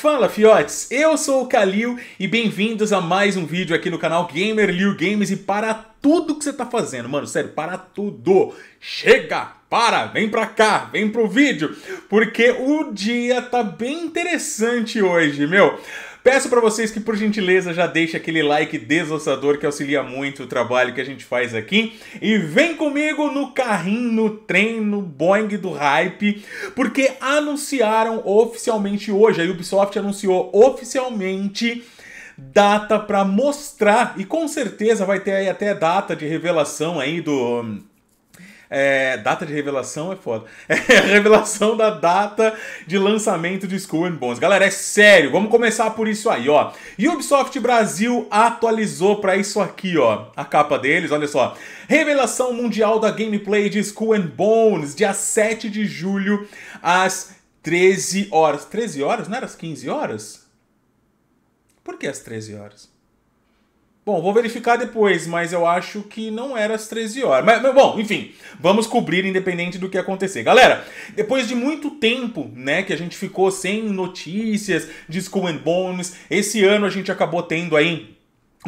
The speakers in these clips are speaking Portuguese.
Fala fiotes, eu sou o Kalil e bem-vindos a mais um vídeo aqui no canal Gamer Liu Games e para tudo que você tá fazendo, mano, sério, para tudo, chega, para, vem pra cá, vem pro vídeo, porque o dia tá bem interessante hoje, meu. Peço para vocês que, por gentileza, já deixe aquele like desossador que auxilia muito o trabalho que a gente faz aqui. E vem comigo no carrinho, no trem, no Boeing do hype, porque anunciaram oficialmente hoje, a Ubisoft anunciou oficialmente data para mostrar, e com certeza vai ter aí até data de revelação aí do é, data de revelação é foda. É a revelação da data de lançamento de Skull and Bones. Galera, é sério, vamos começar por isso aí, ó. Ubisoft Brasil atualizou para isso aqui, ó. A capa deles, olha só. Revelação mundial da gameplay de Skull and Bones, dia 7 de julho, às 13 horas. 13 horas? Não era às 15 horas? Por que às 13 horas? Bom, vou verificar depois, mas eu acho que não era às 13 horas. Mas, mas, bom, enfim, vamos cobrir independente do que acontecer. Galera, depois de muito tempo, né, que a gente ficou sem notícias de Skull and Bones, esse ano a gente acabou tendo aí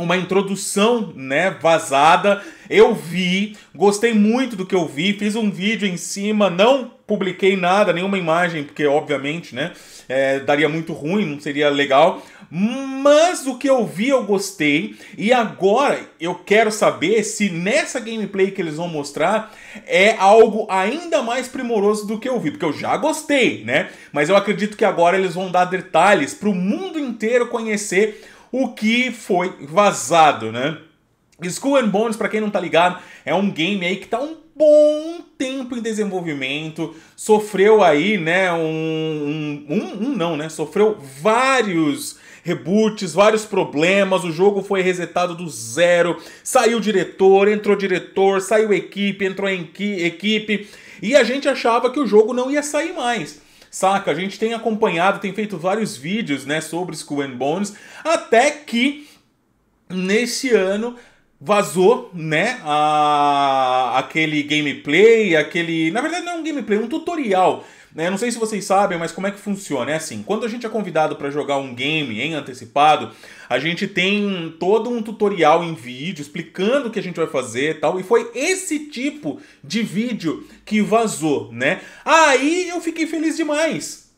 uma introdução, né, vazada. Eu vi, gostei muito do que eu vi, fiz um vídeo em cima, não publiquei nada, nenhuma imagem, porque obviamente, né, é, daria muito ruim, não seria legal. Mas o que eu vi eu gostei e agora eu quero saber se nessa gameplay que eles vão mostrar é algo ainda mais primoroso do que eu vi, porque eu já gostei, né? Mas eu acredito que agora eles vão dar detalhes para o mundo inteiro conhecer o que foi vazado, né? Skull and Bones, para quem não tá ligado, é um game aí que tá um bom tempo em desenvolvimento, sofreu aí, né, um, um, um, não, né, sofreu vários reboots, vários problemas, o jogo foi resetado do zero, saiu diretor, entrou diretor, saiu equipe, entrou em equipe, e a gente achava que o jogo não ia sair mais. Saca? A gente tem acompanhado, tem feito vários vídeos, né, sobre Skull and Bones, até que nesse ano vazou, né, a, aquele gameplay, aquele, na verdade não é um gameplay, é um tutorial né? Eu não sei se vocês sabem, mas como é que funciona? É assim, quando a gente é convidado para jogar um game em antecipado, a gente tem todo um tutorial em vídeo explicando o que a gente vai fazer e tal. E foi esse tipo de vídeo que vazou, né? Aí eu fiquei feliz demais.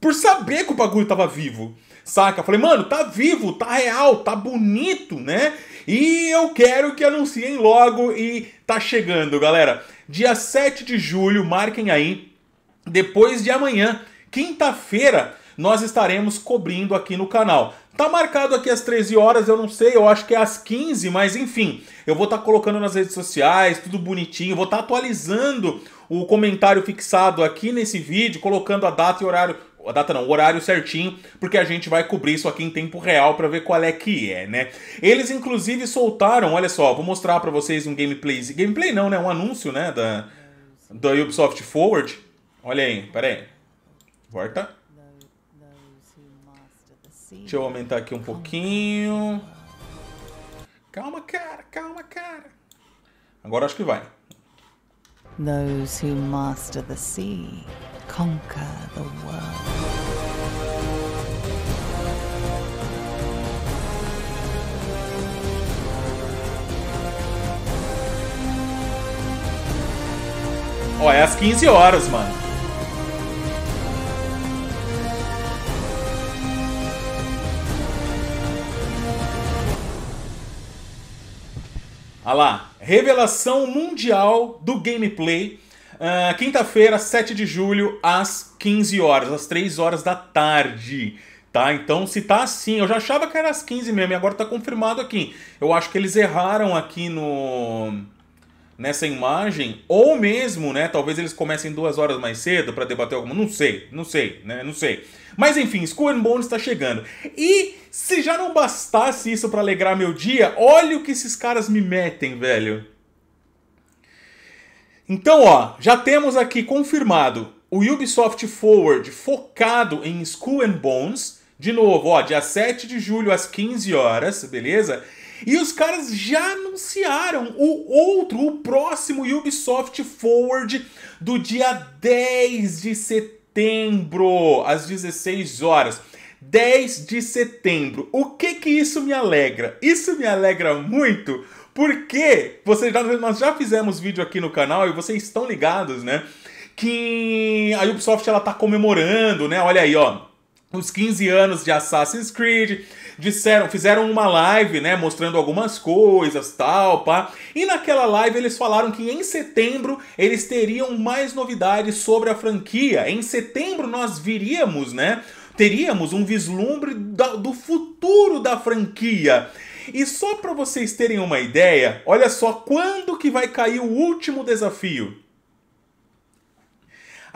Por saber que o bagulho tava vivo. Saca? Falei, mano, tá vivo, tá real, tá bonito, né? E eu quero que anunciem logo e tá chegando, galera. Dia 7 de julho, marquem aí depois de amanhã, quinta-feira, nós estaremos cobrindo aqui no canal. Tá marcado aqui às 13 horas, eu não sei, eu acho que é às 15, mas enfim, eu vou estar tá colocando nas redes sociais, tudo bonitinho, vou estar tá atualizando o comentário fixado aqui nesse vídeo, colocando a data e horário a data não, o horário certinho, porque a gente vai cobrir isso aqui em tempo real para ver qual é que é, né? Eles inclusive soltaram, olha só, vou mostrar para vocês um gameplay, gameplay não, né, um anúncio, né, da da Ubisoft Forward, Olha aí, pera aí. Volta. Deixa eu aumentar aqui um pouquinho. Calma, cara, calma, cara. Agora acho que vai. Those who master the sea conquer the world. Ó, é às 15 horas, mano. Olha lá, revelação mundial do gameplay. Uh, Quinta-feira, 7 de julho, às 15 horas, às 3 horas da tarde. Tá? Então, se tá assim, eu já achava que era às 15 mesmo, e agora tá confirmado aqui. Eu acho que eles erraram aqui no nessa imagem, ou mesmo, né, talvez eles comecem duas horas mais cedo para debater alguma, não sei, não sei, né, não sei. Mas enfim, Skull and Bones está chegando. E se já não bastasse isso para alegrar meu dia, olha o que esses caras me metem, velho. Então, ó, já temos aqui confirmado o Ubisoft Forward focado em Skull and Bones. De novo, ó, dia 7 de julho às 15 horas, beleza? E os caras já anunciaram o outro, o próximo Ubisoft Forward do dia 10 de setembro, às 16 horas. 10 de setembro. O que que isso me alegra? Isso me alegra muito porque vocês já, nós já fizemos vídeo aqui no canal e vocês estão ligados, né? Que a Ubisoft ela tá comemorando, né? Olha aí, ó os 15 anos de Assassin's Creed, disseram, fizeram uma live, né, mostrando algumas coisas, tal, pá. E naquela live eles falaram que em setembro eles teriam mais novidades sobre a franquia. Em setembro nós viríamos, né, teríamos um vislumbre do futuro da franquia. E só para vocês terem uma ideia, olha só quando que vai cair o último desafio.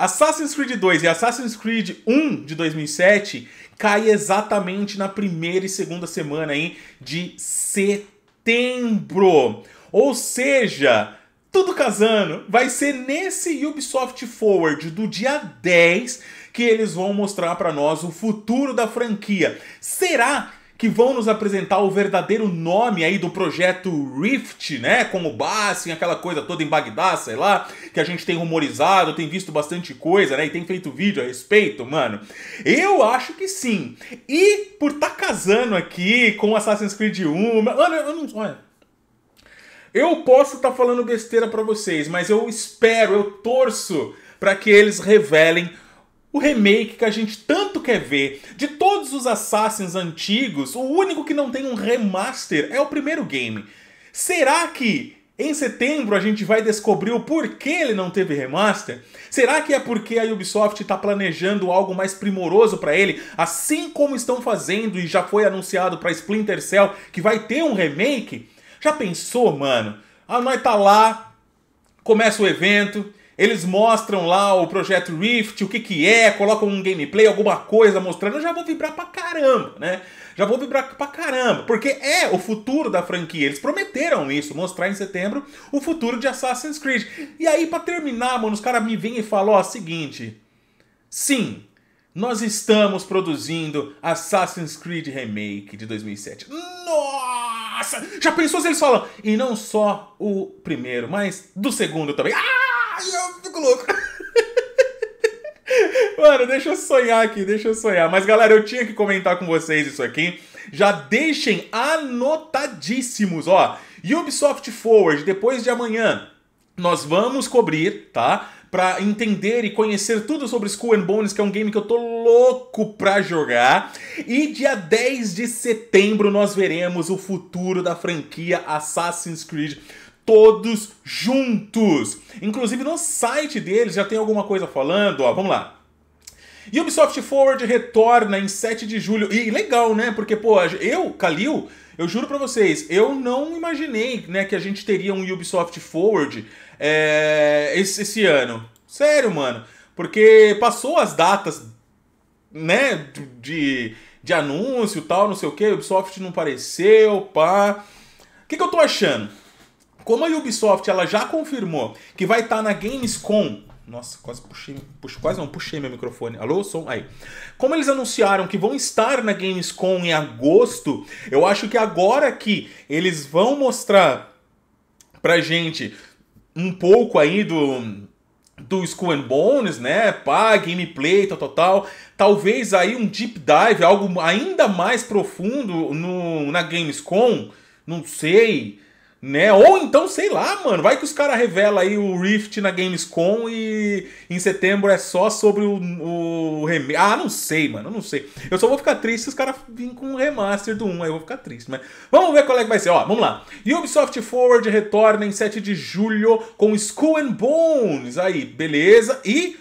Assassin's Creed 2 e Assassin's Creed 1 de 2007 cai exatamente na primeira e segunda semana hein, de setembro. Ou seja, tudo casando, vai ser nesse Ubisoft Forward do dia 10 que eles vão mostrar para nós o futuro da franquia. Será que vão nos apresentar o verdadeiro nome aí do projeto Rift, né? Como Bassin, aquela coisa toda em Bagdá, sei lá, que a gente tem rumorizado, tem visto bastante coisa, né? E tem feito vídeo a respeito, mano. Eu acho que sim. E por tá casando aqui com Assassin's Creed 1, mano, eu não. Olha. Eu posso estar tá falando besteira para vocês, mas eu espero, eu torço para que eles revelem o remake que a gente tanto quer ver. De todos os Assassins antigos, o único que não tem um remaster é o primeiro game. Será que em setembro a gente vai descobrir o porquê ele não teve remaster? Será que é porque a Ubisoft está planejando algo mais primoroso para ele, assim como estão fazendo e já foi anunciado para Splinter Cell que vai ter um remake? Já pensou, mano? A ah, nós tá lá, começa o evento, eles mostram lá o projeto Rift, o que que é, colocam um gameplay, alguma coisa mostrando, eu já vou vibrar pra caramba, né? Já vou vibrar pra caramba, porque é o futuro da franquia. Eles prometeram isso, mostrar em setembro o futuro de Assassin's Creed. E aí, para terminar, mano, os caras me vêm e falam: ó, seguinte. Sim, nós estamos produzindo Assassin's Creed Remake de 2007. Nossa! Já pensou se eles falam? E não só o primeiro, mas do segundo também. Ah! e eu fico louco. Mano, deixa eu sonhar aqui, deixa eu sonhar. Mas galera, eu tinha que comentar com vocês isso aqui. Já deixem anotadíssimos, ó. Ubisoft Forward, depois de amanhã, nós vamos cobrir, tá? Pra entender e conhecer tudo sobre Skull and Bones, que é um game que eu tô louco pra jogar. E dia 10 de setembro nós veremos o futuro da franquia Assassin's Creed todos juntos. Inclusive no site deles já tem alguma coisa falando, ó, vamos lá. Ubisoft Forward retorna em 7 de julho. E legal, né? Porque, pô, eu, Kalil, eu juro para vocês, eu não imaginei né, que a gente teria um Ubisoft Forward é, esse, esse ano. Sério, mano. Porque passou as datas, né, de, de anúncio tal, não sei o que, Ubisoft não apareceu, pá. O que, que eu tô achando? Como a Ubisoft ela já confirmou que vai estar tá na Gamescom nossa, quase puxei, puxo, quase não puxei meu microfone. Alô, som aí. Como eles anunciaram que vão estar na Gamescom em agosto, eu acho que agora que eles vão mostrar pra gente um pouco aí do do Skull and Bones, né? Pá, gameplay, tal, tal, tal. Talvez aí um deep dive, algo ainda mais profundo no na Gamescom, não sei né? Ou então, sei lá, mano, vai que os caras revela aí o Rift na Gamescom e em setembro é só sobre o, o rem... Ah, não sei, mano, não sei. Eu só vou ficar triste se os caras virem com um remaster do 1, aí eu vou ficar triste, mas vamos ver qual é que vai ser. Ó, vamos lá. Ubisoft Forward retorna em 7 de julho com Skull and Bones. Aí, beleza. E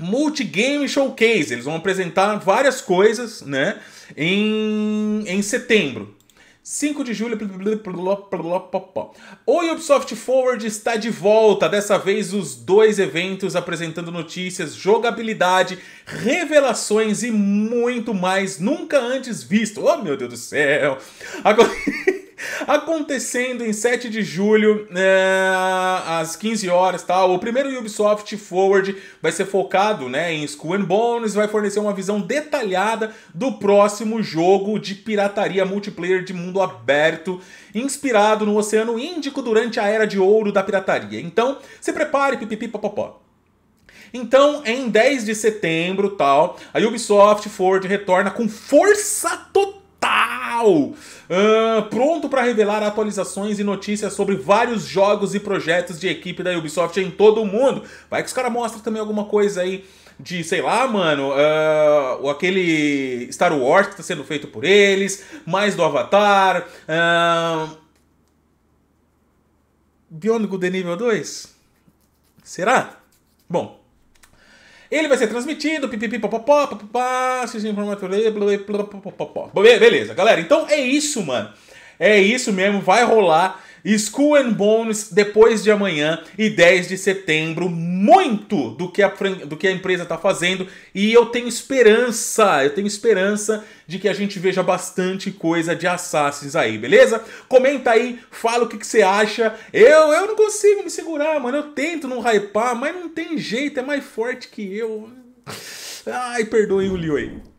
Multigame Showcase, eles vão apresentar várias coisas, né? Em, em setembro. 5 de julho. O Ubisoft Forward está de volta, dessa vez os dois eventos apresentando notícias, jogabilidade, revelações e muito mais nunca antes visto. Oh, meu Deus do céu! Agora. Acontecendo em 7 de julho, é, às 15 horas, tal, o primeiro Ubisoft Forward vai ser focado né, em School and Bones, vai fornecer uma visão detalhada do próximo jogo de pirataria multiplayer de mundo aberto, inspirado no Oceano Índico durante a Era de Ouro da Pirataria. Então, se prepare, pipipi, Então, em 10 de setembro, tal, a Ubisoft Forward retorna com força total uh, pronto para revelar atualizações e notícias sobre vários jogos e projetos de equipe da Ubisoft em todo o mundo. Vai que os caras mostram também alguma coisa aí de, sei lá, mano, uh, aquele Star Wars que está sendo feito por eles, mais do Avatar. Uh, Beyond Good Nível 2? Será? Bom, ele vai ser transmitido, Beleza, galera. Então é isso, mano. É isso mesmo, vai rolar. School and Bones depois de amanhã e 10 de setembro. Muito do que a, do que a empresa está fazendo e eu tenho esperança, eu tenho esperança de que a gente veja bastante coisa de Assassins aí, beleza? Comenta aí, fala o que, que você acha. Eu, eu não consigo me segurar, mano. Eu tento não hypar, mas não tem jeito, é mais forte que eu. Ai, perdoem o Liu aí.